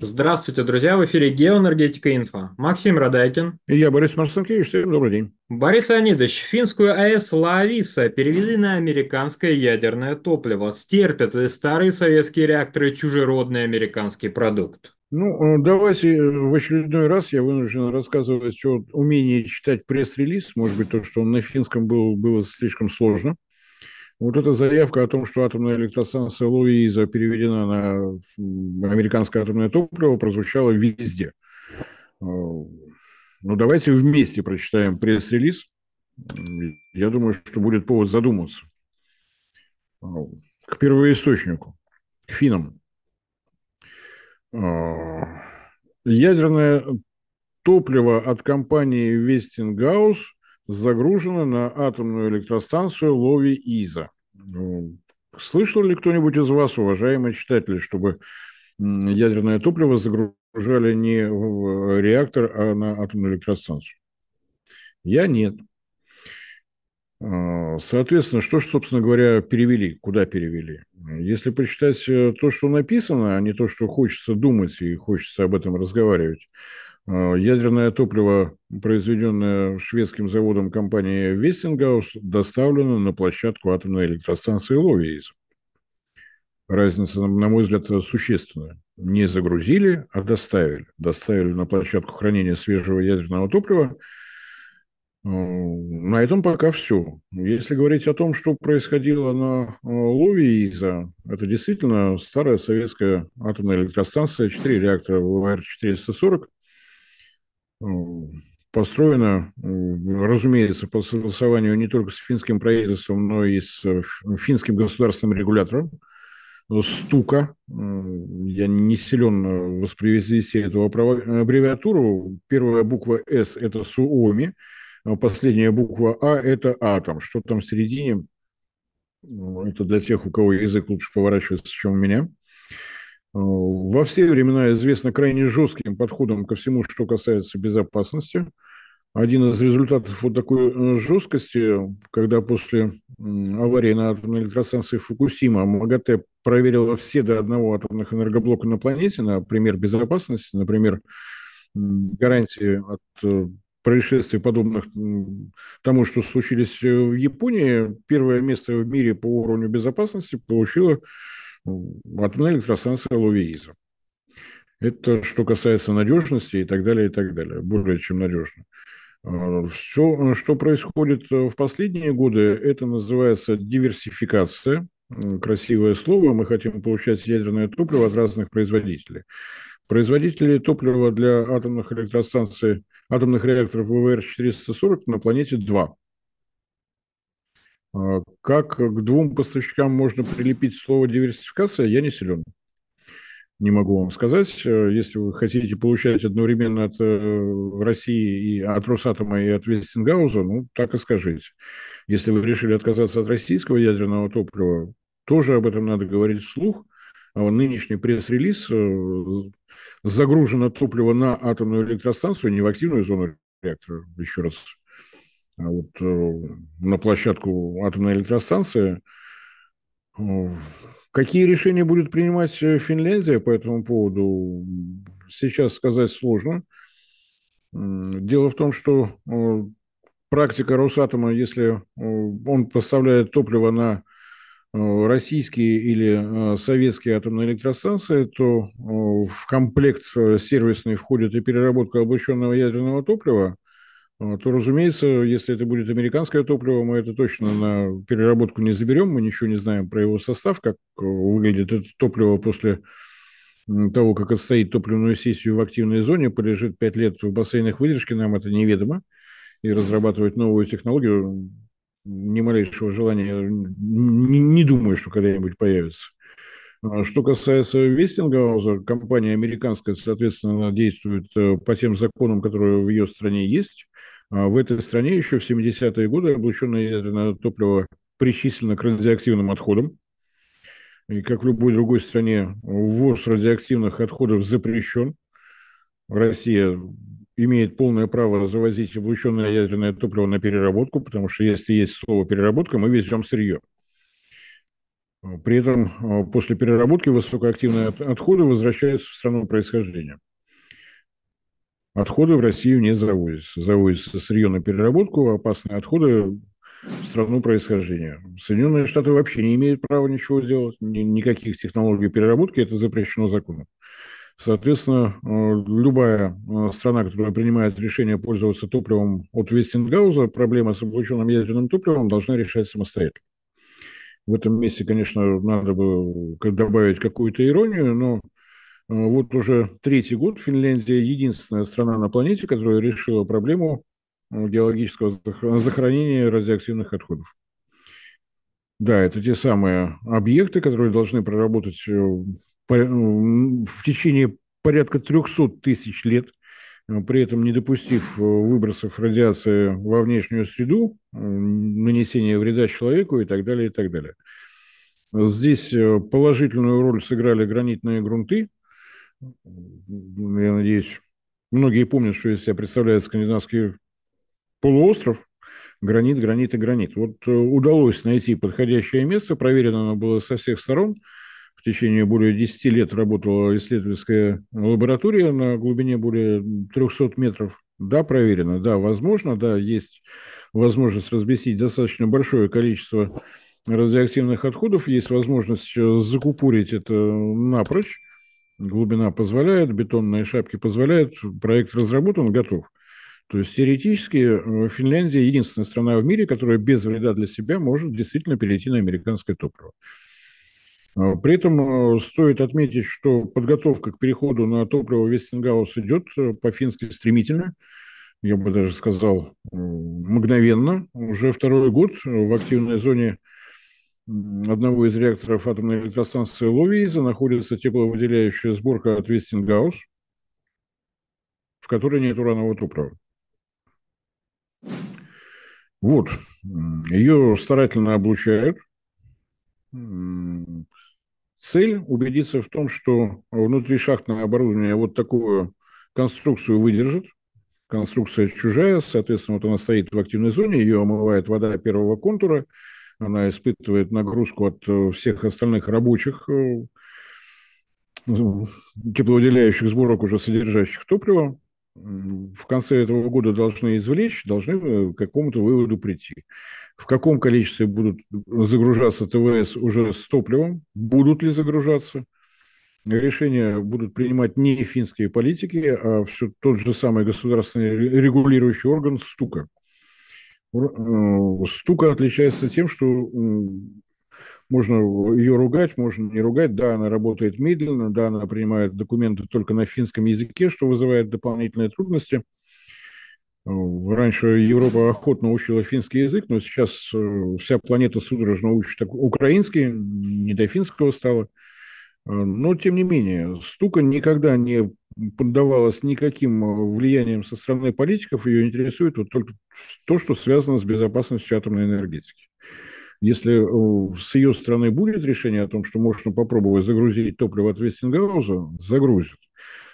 Здравствуйте, друзья! В эфире «Геоэнергетика Инфа». Максим Радайкин. И я, Борис Марсенкевич. Всем добрый день. Борис Анидович. финскую АЭС «Лаависа» перевели на американское ядерное топливо. Стерпят ли старые советские реакторы чужеродный американский продукт? Ну, э, давайте э, в очередной раз я вынужден рассказывать о умении читать пресс-релиз. Может быть, то, что на финском было, было слишком сложно. Вот эта заявка о том, что атомная электростанция Луиза переведена на американское атомное топливо, прозвучала везде. Э, ну, давайте вместе прочитаем пресс-релиз. Я думаю, что будет повод задуматься. Э, к первоисточнику, к финам. Э, ядерное топливо от компании Вестингаус – загружена на атомную электростанцию Лови-Иза. Ну, слышал ли кто-нибудь из вас, уважаемые читатели, чтобы ядерное топливо загружали не в реактор, а на атомную электростанцию? Я нет. А, соответственно, что же, собственно говоря, перевели, куда перевели? Если почитать э, то, что написано, а не то, что хочется думать и хочется об этом разговаривать, Э, ядерное топливо, произведенное шведским заводом компании Вестингаус, доставлено на площадку атомной электростанции Ловиез. Разница, на мой взгляд, существенная. Не загрузили, а доставили. Доставили на площадку хранения свежего ядерного топлива. Э, на этом пока все. Если говорить о том, что происходило на э, Ловииза, это действительно старая советская атомная электростанция, 4 реактора ВВР-440, построена, разумеется, по согласованию не только с финским правительством, но и с э, финским государственным регулятором стука. Я не силен э, воспроизвести эту аббревиатуру. Первая буква «С» – это «Суоми», а последняя буква «А» – это «Атом». Что там в середине? Ну, это для тех, у кого язык лучше поворачивается, чем у меня. Э, во все времена известно крайне жестким подходом ко всему, что касается безопасности. Один из результатов вот такой э, жесткости, когда после аварии на атомной электростанции Фукусима МАГАТЭ проверила все до одного атомных энергоблока на планете, на пример безопасности, например, гарантии от э, происшествий, подобных тому, что случились в Японии. Первое место в мире по уровню безопасности получила атомная электростанция Лувеиза. Это что касается надежности и так далее, и так далее. Более чем надежно. А, Все, что происходит э, в последние годы, это называется диверсификация. Красивое слово. Мы хотим получать ядерное топливо от разных производителей. Производители топлива для атомных электростанций, атомных реакторов ВВР-440 на планете 2. А, как к двум поставщикам можно прилепить слово диверсификация, я не силен. Не могу вам сказать. Э, если вы хотите получать одновременно от э, России и от Росатома и от Вестингауза, ну, так и скажите. Если вы решили отказаться от российского ядерного топлива, тоже об этом надо говорить вслух. А нынешний пресс-релиз э, загружено топливо на атомную электростанцию, не в активную зону реактора, еще раз а вот э, на площадку атомной электростанции. Э, какие решения будет принимать э, Финляндия по этому поводу, сейчас сказать сложно. Дело в том, что практика Росатома, если он поставляет топливо на российские или советские атомные электростанции, то в комплект сервисный входит и переработка облученного ядерного топлива, а, то, разумеется, если это будет американское топливо, мы это точно на переработку не заберем, мы ничего не знаем про его состав, как э, выглядит это топливо после того, как отстоит топливную сессию в активной зоне, полежит 5 лет в бассейнах выдержки, нам это неведомо, и разрабатывать новую технологию ни малейшего желания, не, не думаю, что когда-нибудь появится. Э, что касается Вестингауза, компания американская, соответственно, действует э, по тем законам, которые в ее стране есть. А в этой стране еще в 70-е годы облученное ядерное топливо причислено к радиоактивным отходам. И как в любой другой стране, ввоз радиоактивных отходов запрещен. Россия имеет полное право завозить облученное ядерное топливо на переработку, потому что если есть слово «переработка», мы везем сырье. При этом э, после переработки высокоактивные отходы возвращаются в страну происхождения. Отходы в Россию не завозятся. Завозятся сырье на переработку, а опасные отходы в страну происхождения. Соединенные Штаты вообще не имеют права ничего делать, ни, никаких технологий переработки, это запрещено законом. Соответственно, э, любая э, страна, которая принимает решение пользоваться топливом от Вестингауза, проблема с облученным ядерным топливом должна решать самостоятельно. В этом месте, конечно, надо бы добавить какую-то иронию, но э, вот уже третий год Финляндия единственная страна на планете, которая решила проблему э, геологического захоронения радиоактивных отходов. Да, это те самые объекты, которые должны проработать э, в течение порядка 300 тысяч лет Э, при этом не допустив э, выбросов радиации во внешнюю среду, э, нанесения вреда человеку и так далее, и так далее. Здесь положительную роль сыграли гранитные грунты. Я надеюсь, многие помнят, что из себя представляет скандинавский полуостров. Гранит, гранит и гранит. Вот удалось найти подходящее место, проверено оно было со всех сторон – в течение более 10 лет работала исследовательская лаборатория на глубине более 300 метров. Да, проверено, да, возможно, да, есть возможность разместить достаточно большое количество радиоактивных отходов, есть возможность э, закупорить это напрочь, глубина позволяет, бетонные шапки позволяют, проект разработан, готов. То есть теоретически э, Финляндия единственная страна в мире, которая без вреда для себя может действительно перейти на американское топливо. А, при этом э, стоит отметить, что подготовка к переходу на топливо Вестингаус идет э, по-фински стремительно, я бы даже сказал, э, мгновенно. Уже второй год в активной зоне одного из реакторов атомной электростанции Ловиза находится тепловыделяющая сборка от Вестингаус, в которой нет уранового топлива. Вот. Ее старательно облучают цель убедиться в том, что внутришахтное оборудование вот такую конструкцию выдержит. Конструкция чужая, соответственно, вот она стоит в активной зоне, ее омывает вода первого контура, она испытывает нагрузку от э, всех остальных рабочих, э, теплоуделяющих сборок, уже содержащих топливо в конце этого года должны извлечь, должны э, к какому-то выводу прийти. В каком количестве будут загружаться ТВС уже с топливом, будут ли загружаться. Решения будут принимать не финские политики, а все тот же самый государственный регулирующий орган Стука. Э, стука отличается тем, что можно ее ругать, можно не ругать. Да, она работает медленно, да, она принимает документы только на финском языке, что вызывает дополнительные трудности. Раньше Европа охотно учила финский язык, но сейчас э, вся планета судорожно учит украинский, не до финского стало. Э, но, тем не менее, стука никогда не поддавалась никаким э, влияниям со стороны политиков, ее интересует вот только то, что связано с безопасностью атомной энергетики. Если э, с ее стороны будет решение о том, что можно попробовать загрузить топливо от Вестингауза, загрузят.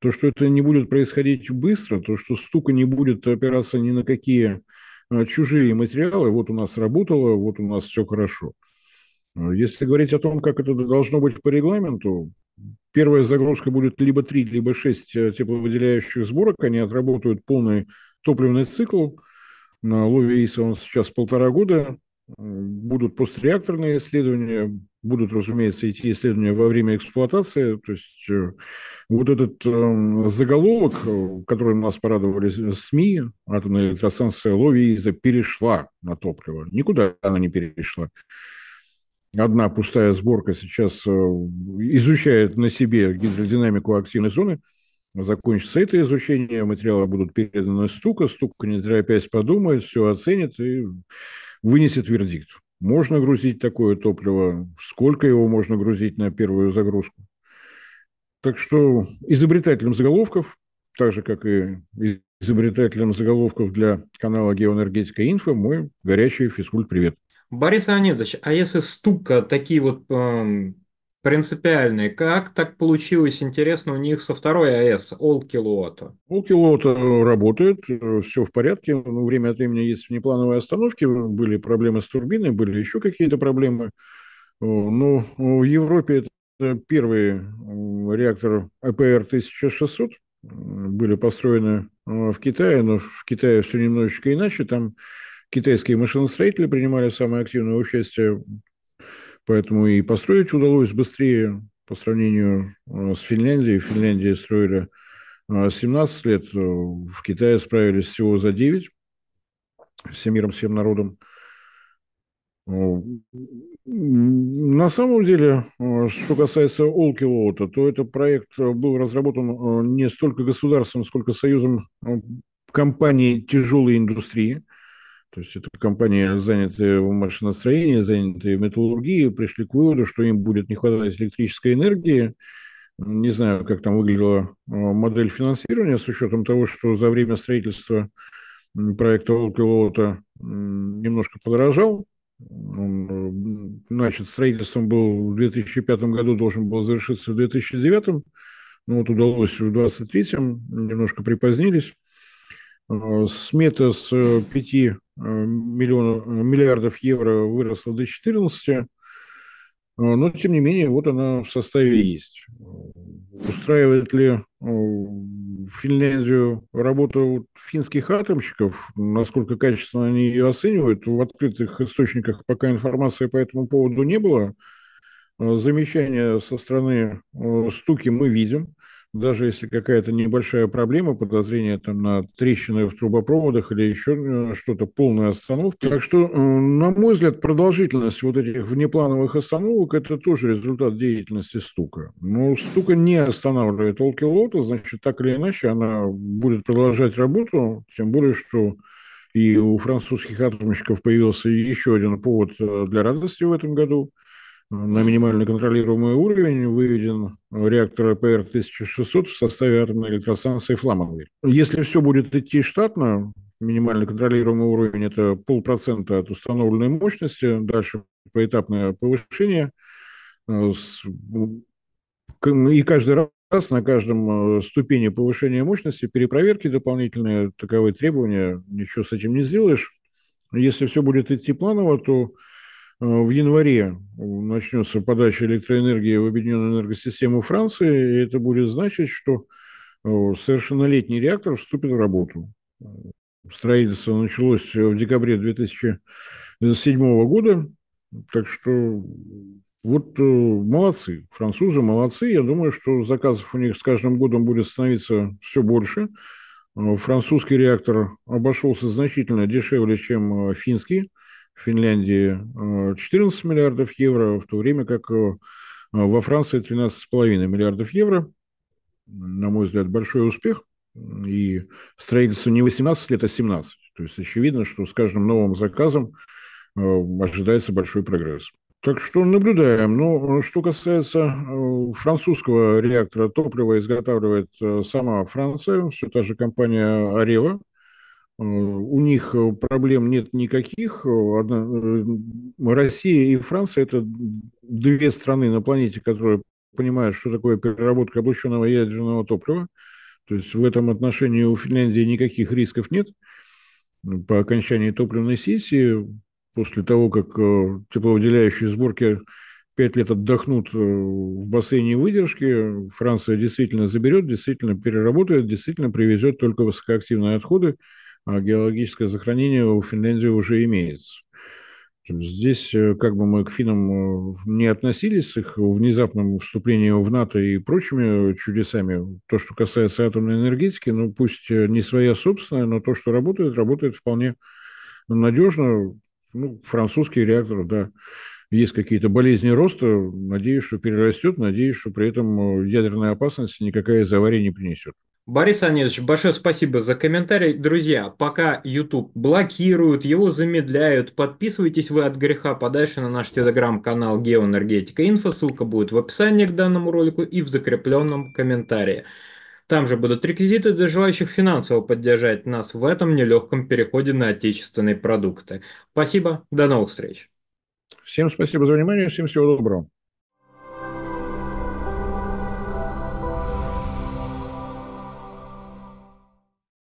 То, что это не будет происходить быстро, то, что стука не будет опираться ни на какие э, чужие материалы, вот у нас работало, вот у нас все хорошо. Если говорить о том, как это должно быть по регламенту, первая загрузка будет либо 3, либо 6 э, тепловыделяющих сборок, они отработают полный топливный цикл, на Лове он сейчас полтора года, будут постреакторные исследования, будут, разумеется, идти исследования во время эксплуатации. То есть э, вот этот эм, заголовок, э, которым нас порадовали СМИ, атомная электростанция Ловииза перешла на топливо. Никуда она не перешла. Одна пустая сборка сейчас э, изучает на себе гидродинамику активной зоны. Закончится это изучение, материалы будут переданы стука, стука не опять подумает, все оценит и вынесет вердикт. Можно грузить такое топливо, сколько его можно грузить на первую загрузку. Так что изобретателем заголовков, так же, как и изобретателем заголовков для канала «Геоэнергетика Инфо», мой горячий физкульт-привет. Борис Леонидович, а если стука такие вот эм принципиальный. Как так получилось, интересно, у них со второй АЭС, Олкилуото? Олкилуото работает, все в порядке. Время от времени есть внеплановые остановки, были проблемы с турбиной, были еще какие-то проблемы. Но ну, в Европе это первый реактор АПР-1600, были построены э, в Китае, но в Китае все немножечко иначе. Там китайские машиностроители принимали самое активное участие Поэтому и построить удалось быстрее по сравнению э, с Финляндией. В Финляндии строили 17 э, лет, э, в Китае справились всего за 9, всем миром, всем народом. Ну, на самом деле, что касается Олкилоута, то этот проект был разработан не столько государством, сколько союзом компаний тяжелой индустрии. То есть это компании, занятые в машиностроении, занятые в металлургии, пришли к выводу, что им будет не хватать электрической энергии. Не знаю, как там выглядела э, модель финансирования с учетом того, что за время строительства проекта Волкилота немножко подорожал. значит, э, строительством был в 2005 году, должен был завершиться в 2009. Ну вот удалось в 2023, немножко припозднились. Э, смета с пяти миллионов, миллиардов евро выросла до 14, а, но, тем не менее, вот она в составе есть. Устраивает ли а, Финляндию работу финских атомщиков, насколько качественно они ее оценивают? В открытых источниках пока информации по этому поводу не было. А, замечания со стороны стуки мы видим – даже если какая-то небольшая проблема, подозрение там на трещины в трубопроводах или еще э, что-то, полная остановка. Так что, э, на мой взгляд, продолжительность вот этих внеплановых остановок – это тоже результат деятельности стука. Но стука не останавливает волки лота, значит, так или иначе она будет продолжать работу, тем более, что и у французских атомщиков появился еще один повод э, для радости в этом году – на минимальный контролируемый уровень выведен реактор ПР-1600 в составе атомной электростанции Фламанвиль. Если все будет идти штатно, минимальный контролируемый уровень – это полпроцента от установленной мощности, дальше поэтапное повышение. Э, и каждый раз на каждом э, ступени повышения мощности перепроверки дополнительные, таковые требования, ничего с этим не сделаешь. Если все будет идти планово, то Э, в январе э, начнется подача электроэнергии в объединенную энергосистему Франции, и это будет значить, что э, совершеннолетний реактор вступит в работу. Строительство началось в декабре 2007 года, так что вот молодцы, французы молодцы. Я думаю, что заказов у них с каждым годом будет становиться все больше. Французский реактор обошелся значительно дешевле, чем финский – Финляндии 14 э, миллиардов евро, в то время как э, во Франции 13,5 миллиардов евро. На мой взгляд, большой успех. И строительство не 18 лет, а 17. То есть очевидно, что с каждым новым заказом э, ожидается большой прогресс. Так что наблюдаем. Ну, что касается французского реактора, топливо изготавливает сама Франция, все та же компания «Арева», Э, у них э, проблем нет никаких. Э, Россия и Франция – это две страны на планете, которые понимают, что такое переработка облученного ядерного топлива. То есть в этом отношении у Финляндии никаких рисков нет. По окончании топливной сессии, после того, как теплоуделяющие сборки пять лет отдохнут в бассейне выдержки, Франция действительно заберет, действительно переработает, действительно привезет только высокоактивные отходы – а геологическое захоронение у Финляндии уже имеется. Здесь, э, как бы мы к финам э, не относились, их внезапному вступлению в НАТО и прочими чудесами, то, что касается атомной энергетики, ну, пусть э, не своя собственная, но то, что работает, работает вполне надежно. Ну, французский реактор, да, есть какие-то болезни роста, надеюсь, что перерастет, надеюсь, что при этом ядерная опасность никакая из аварий не принесет. Борис Анисович, большое спасибо за комментарий. Друзья, пока YouTube блокируют, его замедляют, подписывайтесь вы от греха подальше на наш телеграм-канал Геоэнергетика Инфо. Ссылка будет в описании к данному ролику и в закрепленном комментарии. Там же будут реквизиты для желающих финансово поддержать нас в этом нелегком переходе на отечественные продукты. Спасибо, до новых встреч. Всем спасибо за внимание, всем всего доброго.